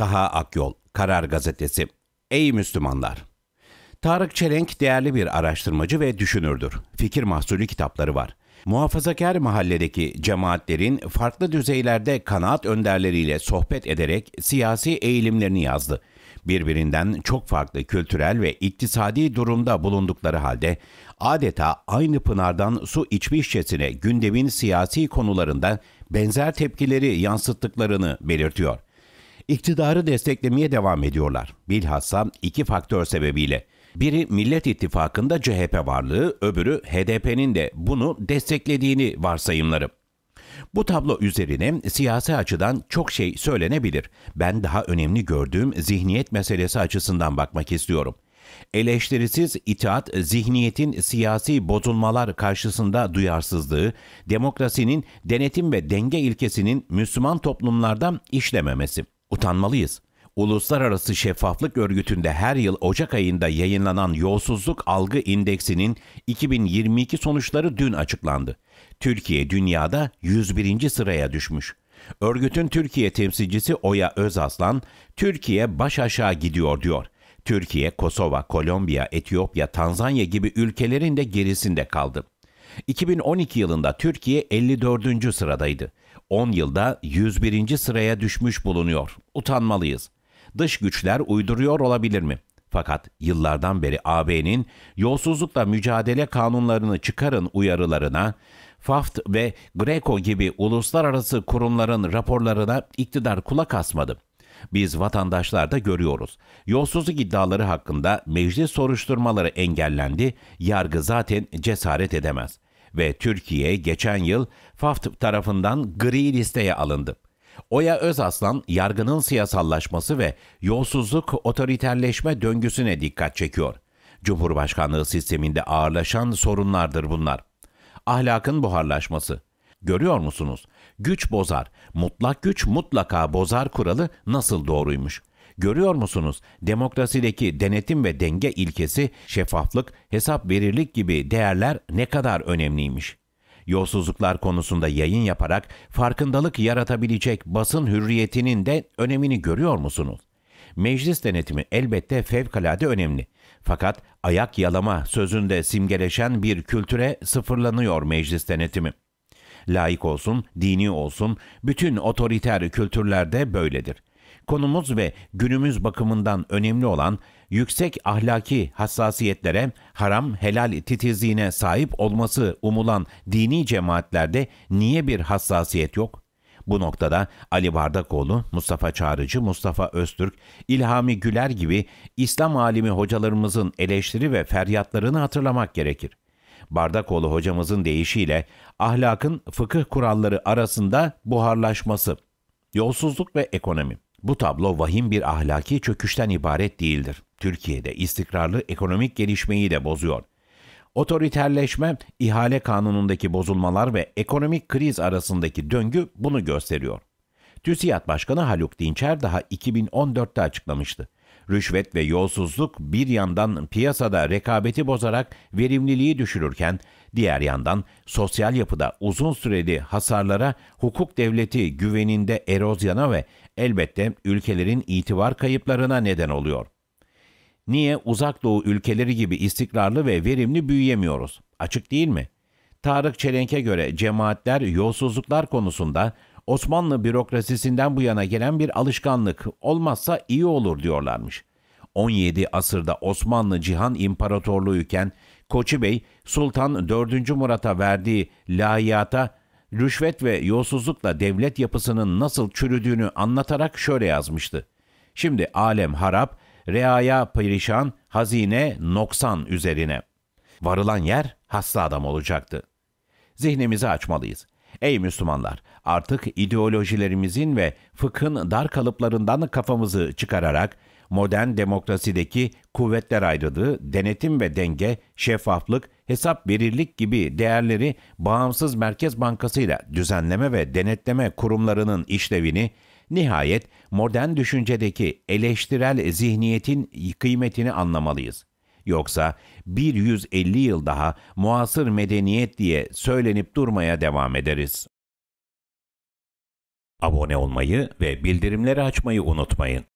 Taha Akyol, Karar Gazetesi. Ey Müslümanlar! Tarık Çelenk değerli bir araştırmacı ve düşünürdür. Fikir mahsulü kitapları var. Muhafazakar mahalledeki cemaatlerin farklı düzeylerde kanaat önderleriyle sohbet ederek siyasi eğilimlerini yazdı. Birbirinden çok farklı kültürel ve iktisadi durumda bulundukları halde adeta aynı pınardan su içmişçesine gündemin siyasi konularında benzer tepkileri yansıttıklarını belirtiyor iktidarı desteklemeye devam ediyorlar. Bilhassa iki faktör sebebiyle. Biri Millet İttifakı'nda CHP varlığı, öbürü HDP'nin de bunu desteklediğini varsayımları. Bu tablo üzerine siyasi açıdan çok şey söylenebilir. Ben daha önemli gördüğüm zihniyet meselesi açısından bakmak istiyorum. Eleştirisiz itaat zihniyetin siyasi bozulmalar karşısında duyarsızlığı, demokrasinin denetim ve denge ilkesinin Müslüman toplumlardan işlememesi. Utanmalıyız. Uluslararası Şeffaflık Örgütü'nde her yıl Ocak ayında yayınlanan yolsuzluk algı İndeksinin 2022 sonuçları dün açıklandı. Türkiye dünyada 101. sıraya düşmüş. Örgütün Türkiye temsilcisi Oya Özaslan, Türkiye baş aşağı gidiyor diyor. Türkiye, Kosova, Kolombiya, Etiyopya, Tanzanya gibi ülkelerin de gerisinde kaldı. 2012 yılında Türkiye 54. sıradaydı. 10 yılda 101. sıraya düşmüş bulunuyor. Utanmalıyız. Dış güçler uyduruyor olabilir mi? Fakat yıllardan beri AB'nin yolsuzlukla mücadele kanunlarını çıkarın uyarılarına, FAFT ve GRECO gibi uluslararası kurumların raporlarına iktidar kulak asmadı. Biz vatandaşlar da görüyoruz. Yolsuzluk iddiaları hakkında meclis soruşturmaları engellendi, yargı zaten cesaret edemez. Ve Türkiye geçen yıl FAFT tarafından gri listeye alındı. Oya Özaslan, yargının siyasallaşması ve yolsuzluk otoriterleşme döngüsüne dikkat çekiyor. Cumhurbaşkanlığı sisteminde ağırlaşan sorunlardır bunlar. Ahlakın buharlaşması, Görüyor musunuz? Güç bozar. Mutlak güç mutlaka bozar kuralı nasıl doğruymuş? Görüyor musunuz? Demokrasideki denetim ve denge ilkesi, şeffaflık, hesap verirlik gibi değerler ne kadar önemliymiş. Yolsuzluklar konusunda yayın yaparak farkındalık yaratabilecek basın hürriyetinin de önemini görüyor musunuz? Meclis denetimi elbette fevkalade önemli. Fakat ayak yalama sözünde simgeleşen bir kültüre sıfırlanıyor meclis denetimi laik olsun, dini olsun, bütün otoriter kültürlerde böyledir. Konumuz ve günümüz bakımından önemli olan yüksek ahlaki hassasiyetlere, haram helal titizliğine sahip olması umulan dini cemaatlerde niye bir hassasiyet yok? Bu noktada Ali Bardakoğlu, Mustafa Çağrıcı, Mustafa Öztürk, İlhami Güler gibi İslam alimi hocalarımızın eleştiri ve feryatlarını hatırlamak gerekir. Bardakoğlu hocamızın deyişiyle ahlakın fıkıh kuralları arasında buharlaşması, yolsuzluk ve ekonomi. Bu tablo vahim bir ahlaki çöküşten ibaret değildir. Türkiye'de istikrarlı ekonomik gelişmeyi de bozuyor. Otoriterleşme, ihale kanunundaki bozulmalar ve ekonomik kriz arasındaki döngü bunu gösteriyor. TÜSİAD Başkanı Haluk Dinçer daha 2014'te açıklamıştı. Rüşvet ve yolsuzluk bir yandan piyasada rekabeti bozarak verimliliği düşürürken, diğer yandan sosyal yapıda uzun süreli hasarlara, hukuk devleti güveninde erozyana ve elbette ülkelerin itibar kayıplarına neden oluyor. Niye uzak doğu ülkeleri gibi istikrarlı ve verimli büyüyemiyoruz? Açık değil mi? Tarık Çelenk'e göre cemaatler yolsuzluklar konusunda Osmanlı bürokrasisinden bu yana gelen bir alışkanlık. Olmazsa iyi olur diyorlarmış. 17 asırda Osmanlı Cihan İmparatorluğu Koçi Bey Sultan 4. Murat'a verdiği layiata rüşvet ve yolsuzlukla devlet yapısının nasıl çürüdüğünü anlatarak şöyle yazmıştı. Şimdi alem harap, reaya perişan, hazine noksan üzerine. Varılan yer hasta adam olacaktı. Zihnimizi açmalıyız. Ey Müslümanlar! Artık ideolojilerimizin ve fıkhın dar kalıplarından kafamızı çıkararak modern demokrasideki kuvvetler ayrılığı, denetim ve denge, şeffaflık, hesap verirlik gibi değerleri bağımsız Merkez Bankası'yla düzenleme ve denetleme kurumlarının işlevini, nihayet modern düşüncedeki eleştirel zihniyetin kıymetini anlamalıyız. Yoksa bir 150 yıl daha muasır medeniyet diye söylenip durmaya devam ederiz. Abone olmayı ve bildirimleri açmayı unutmayın.